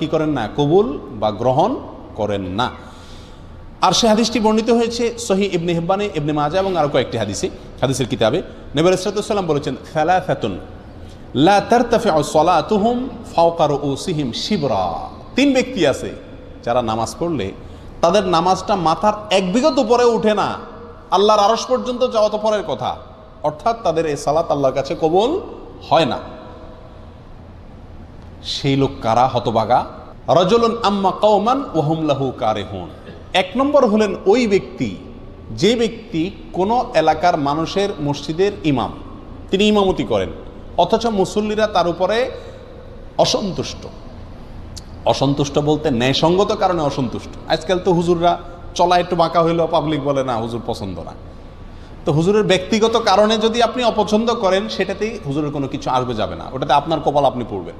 কি করেন না কবুল বা গ্রহণ করেন না আর সে হাদিসটি বর্ণিত হয়েছে সহি ইবনে হেব্বানে ইবনে মাজা এবং আরও কয়েকটি হাদিসে হাদিসের কিতাবে নবর ইসরাতুসাল্লাম বলেছেন ফেলা ফেতুন শিবরা তিন ব্যক্তি আছে যারা নামাজ পড়লে তাদের নামাজটা মাথার এক বিগত পরে উঠে না আল্লাহর আরস পর্যন্ত যাওয়া তো পরের কথা অর্থাৎ তাদের এই সালাত আল্লাহর কাছে কবল হয় না সেই লোক কারা হতবাগা রজলন আম্মা কৌমান ওহমলাহু কারে হন এক নম্বর হলেন ওই ব্যক্তি যে ব্যক্তি কোনো এলাকার মানুষের মসজিদের ইমাম তিনি ইমামতি করেন অথচ মুসল্লিরা তার উপরে অসন্তুষ্ট অসন্তুষ্ট বলতে ন্যায়সঙ্গত কারণে অসন্তুষ্ট আজকাল তো হুজুররা চলা একটু বাঁকা হইলেও পাবলিক বলে না হুজুর পছন্দ না তো হুজুরের ব্যক্তিগত কারণে যদি আপনি অপছন্দ করেন সেটাতেই হুজুরের কোনো কিছু আসবে যাবে না ওটাতে আপনার কপাল আপনি পড়বেন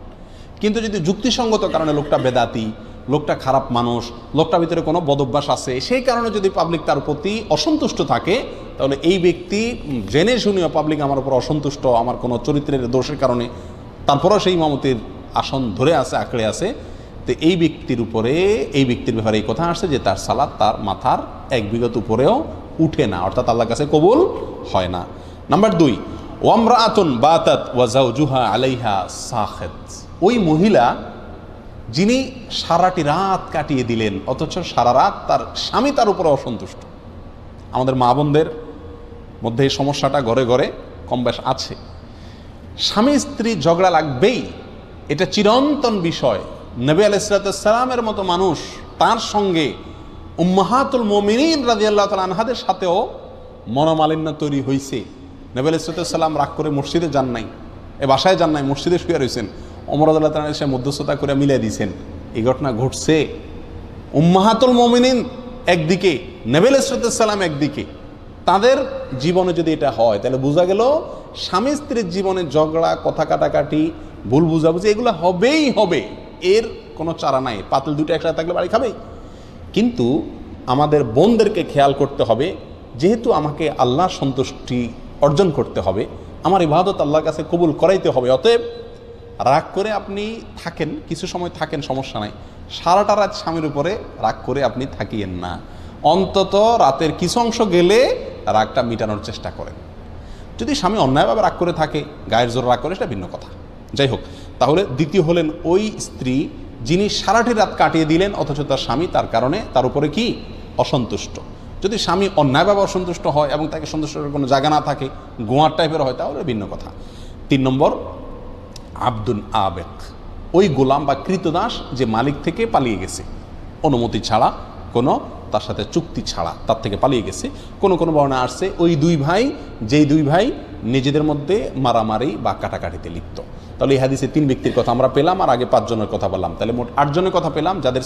কিন্তু যদি যুক্তিসঙ্গত কারণে লোকটা বেদাতি লোকটা খারাপ মানুষ লোকটার ভিতরে কোনো বদভ্যাস আছে সেই কারণে যদি পাবলিক তার প্রতি অসন্তুষ্ট থাকে তাহলে এই ব্যক্তি জেনে শুনিও পাবলিক আমার উপর অসন্তুষ্ট আমার কোনো চরিত্রের দোষের কারণে তারপরও সেই মামতির আসন ধরে আছে আঁকড়ে আছে তো এই ব্যক্তির উপরে এই ব্যক্তির ব্যাপারে এই কথা আসছে যে তার সালাদ তার মাথার এক বিগত উপরেও উঠে না অর্থাৎ আল্লাহর কাছে কবুল হয় না নাম্বার দুই ওয়ামরা আতুন বাতাত ওয়াজাউজুহা আলাইহা সাহেদ ওই মহিলা যিনি সারাটি রাত কাটিয়ে দিলেন অথচ সারা রাত তার স্বামী তার উপরে অসন্তুষ্ট আমাদের মা বোনদের মধ্যে এই সমস্যাটা ঘরে ঘরে কম আছে স্বামী স্ত্রী ঝগড়া লাগবেই এটা চিরন্তন বিষয় নবী আলাইসালাতামের মতো মানুষ তার সঙ্গে উম্মাহাতুল মমিন রাজি আল্লাহ আনহাদের সাথেও মনোমালিন্য তৈরি হয়েছে নবী আলাইসালাম রাগ করে মসজিদে যান নাই এ বাসায় যান নাই মসজিদে শুয়ে রয়েছেন অমরদুল্লাহ তালা সে মধ্যস্থতা করে মিলিয়ে দিয়েছেন এই ঘটনা ঘটছে উম্মাহাতুল মমিনিন একদিকে নেবেল সালাম একদিকে তাদের জীবনে যদি এটা হয় তাহলে বোঝা গেল স্বামী স্ত্রীর জীবনে ঝগড়া কথা কাটাকাটি ভুল বুঝাবুঝি এগুলো হবেই হবে এর কোনো চারা নাই পাতল দুটো একসাথে থাকলে বাড়ি খাবেই কিন্তু আমাদের বোনদেরকে খেয়াল করতে হবে যেহেতু আমাকে আল্লাহ সন্তুষ্টি অর্জন করতে হবে আমার ইবাদত আল্লাহর কাছে কবুল করাইতে হবে অতএব রাগ করে আপনি থাকেন কিছু সময় থাকেন সমস্যা নাই সারাটা রাত স্বামীর উপরে রাগ করে আপনি থাকিয়েন না অন্তত রাতের কিছু অংশ গেলে রাগটা মিটানোর চেষ্টা করেন যদি স্বামী অন্যায়ভাবে রাগ করে থাকে গায়ের জোর রাগ করে সেটা ভিন্ন কথা যাই হোক তাহলে দ্বিতীয় হলেন ওই স্ত্রী যিনি সারাটি রাত কাটিয়ে দিলেন অথচ তার স্বামী তার কারণে তার উপরে কি অসন্তুষ্ট যদি স্বামী অন্যায়ভাবে অসন্তুষ্ট হয় এবং তাকে সন্তুষ্ট কোনো জায়গা না থাকে গোয়ার টাইপের হয় তাহলে ভিন্ন কথা তিন নম্বর আব্দুল আবেক ওই গোলাম বা কৃতদাস যে মালিক থেকে পালিয়ে গেছে অনুমতি ছাড়া কোনো তার সাথে চুক্তি ছাড়া তার থেকে পালিয়ে গেছে কোনো কোনো বর্ণা আসছে ওই দুই ভাই যেই দুই ভাই নিজেদের মধ্যে মারামারি বা কাটাকাটিতে লিপ্ত তাহলে এই হাদিসে তিন ব্যক্তির কথা আমরা পেলাম আর আগে পাঁচজনের কথা বললাম তাহলে মোট আটজনের কথা পেলাম যাদের